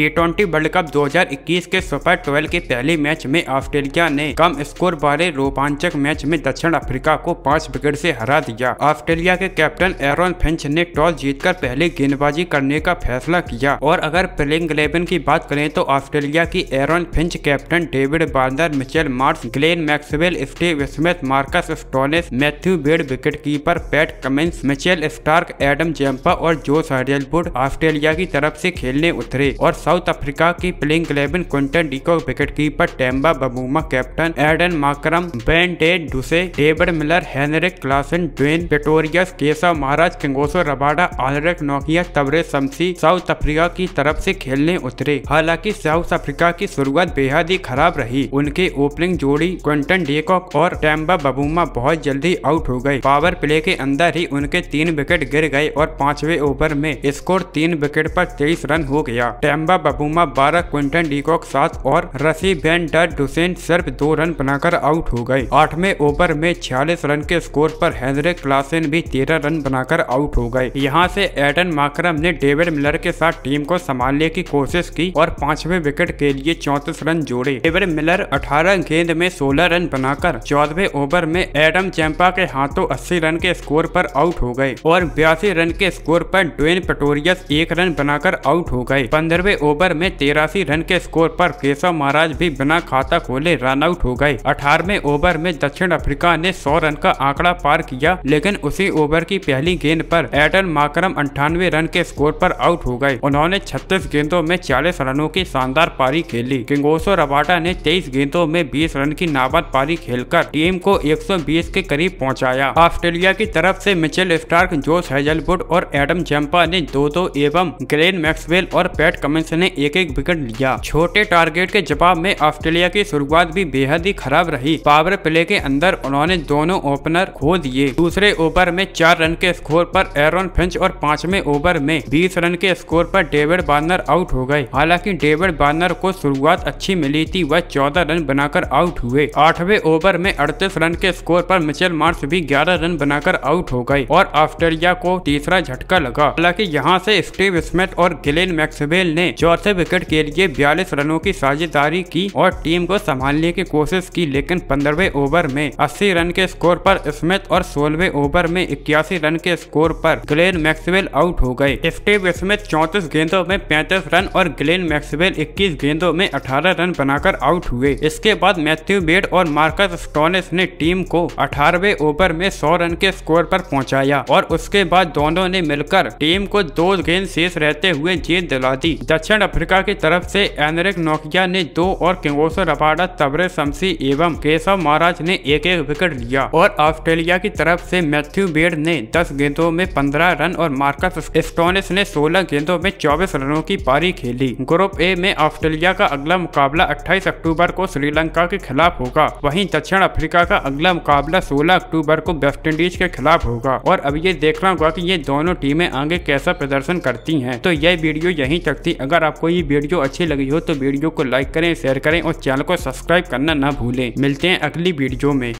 T twenty world cup 2021 के super twelve के पहले मैच में ऑस्ट्रेलिया ने कम स्कोर वाले रोमांचक मैच में दक्षिण अफ्रीका को पांच विकेट से हरा दिया ऑस्ट्रेलिया के कैप्टन एरोन फिंच ने टॉस जीतकर पहले गेंदबाजी करने का फैसला किया और अगर प्लेइंग इलेवन की बात करें तो ऑस्ट्रेलिया की Aaron Finch captain David Warner Mitchell Marsh Glenn Maxwell Steve Smith Marcus Stoinis Matthew Wade wicket keeper Pat Cummins Mitchell Starc Adam Zampa और जोस हरियलवुड ऑस्ट्रेलिया की तरफ ऐसी खेलने उतरे और साउथ अफ्रीका की playing eleven Quinton डीको wicket keeper Temba बबूमा captain Aiden Markram Ben dead डुसे डेबर Miller Heinrich Klaasen Dwayne Pretorius Keshav महाराज किंगोसो Rabada आलरेक Nokia तबरे समसी south Africa की तरफ से खेलने उतरे हालांकि साउथ अफ्रीका की शुरुआत बेहद ही खराब रही उनके ओपनिंग जोड़ी क्विंटन डेकॉक और टेम्बा बबूमा बहुत जल्दी आउट हो गए पावर प्ले के अंदर ही उनके तीन विकेट गिर गए और पांचवे ओवर में स्कोर तीन विकेट पर तेईस रन हो गया टेम्बा बबूमा बारह क्विंटन डीकॉक सात और रसी बैन डुसेन सिर्फ दो रन बनाकर आउट हो गए आठवें ओवर में छियालीस रन के स्कोर पर हैदरे क्लासेन भी तेरह रन बनाकर आउट हो गए यहाँ से एडन माक्रम ने डेविड मिलर के साथ टीम को संभालने की कोशिश की और पांचवें विकेट के लिए चौतीस रन जोड़े डेविड मिलर अठारह गेंद में सोलह रन बनाकर चौदहवें ओवर में एडम चैंपा के हाथों अस्सी रन के स्कोर पर आउट हो गए और बयासी रन के स्कोर पर ड्वेन पटोरियस एक रन बनाकर आउट हो गए पंद्रहवें ओवर में तेरासी रन के स्कोर पर केशव महाराज भी बिना खाता खोले रन आउट हो गए अठारहवे ओवर में दक्षिण अफ्रीका ने सौ रन का आंकड़ा पार किया लेकिन उसी ओवर की पहली गेंद पर एटन माकरम अंठानवे रन के स्कोर पर आउट हो गए उन्होंने छत्तीस गेंदों में चालीस रनों की शानदार पारी खेली किंगोसो रबाटा ने तेईस गेंदों में बीस रन की नाबाद पारी खेलकर टीम को एक के करीब पहुँचाया ऑस्ट्रेलिया की तरफ ऐसी मिचेल स्टार्क जोश हेजलवुड और एडम जम्पा ने दो दो एवं ग्रेन मैक्सवेल और पैट कमिंस ने एक एक विकेट लिया छोटे टारगेट के जवाब में ऑस्ट्रेलिया की शुरुआत भी बेहद ही खराब रही पावर प्ले के अंदर उन्होंने दोनों ओपनर खो दिए दूसरे ओवर में चार रन के स्कोर पर एरोन फिंच और पांचवें ओवर में बीस रन के स्कोर पर डेविड बार्नर आउट हो गए हालांकि डेविड बार्नर को शुरुआत अच्छी मिली थी वह चौदह रन बनाकर आउट हुए आठवें ओवर में अड़तीस रन के स्कोर पर मिचेल मार्च भी ग्यारह रन बनाकर आउट हो गए और ऑस्ट्रेलिया को तीसरा झटका लगा हालांकि यहाँ से स्टीव स्मिथ और गिलेन मैक्सवेल ने चौथे विकेट के लिए बयालीस रनों की साझेदारी की और टीम को संभालने की कोशिश की लेकिन पंद्रहवे ओवर में अस्सी रन के स्कोर पर स्मिथ और सोलहवे ओवर में इक्यासी रन के स्कोर पर ग्लेन मैक्सवेल आउट हो गए स्टीव स्मिथ चौतीस गेंदों में पैंतीस रन और ग्लेन मैक्सवेल इक्कीस गेंदों में अठारह रन बनाकर आउट हुए इसके बाद मैथ्यू बेड और मार्कस स्टोनिस ने टीम को अठारहवे ओवर में सौ रन के स्कोर पर पहुंचाया और उसके बाद दोनों ने मिलकर टीम को दो गेंद शेष रहते हुए जीत दिला दी दक्षिण दक्षिण अफ्रीका की तरफ से एनरिक नोकिया ने दो और किंगोसो रबाडा तबरे शमसी एवं केशव महाराज ने एक एक विकेट लिया और ऑस्ट्रेलिया की तरफ से मैथ्यू बेड ने 10 गेंदों में 15 रन और मार्कस स्टोनिस ने 16 गेंदों में 24 रनों की पारी खेली ग्रुप ए में ऑस्ट्रेलिया का अगला मुकाबला 28 अक्टूबर को श्रीलंका के खिलाफ होगा वहीं दक्षिण अफ्रीका का अगला मुकाबला 16 अक्टूबर को वेस्टइंडीज के खिलाफ होगा और अब ये देखना होगा की ये दोनों टीमें आगे कैसा प्रदर्शन करती है तो यह वीडियो यही तक थी अगर अगर आपको ये वीडियो अच्छी लगी हो तो वीडियो को लाइक करें शेयर करें और चैनल को सब्सक्राइब करना ना भूलें मिलते हैं अगली वीडियो में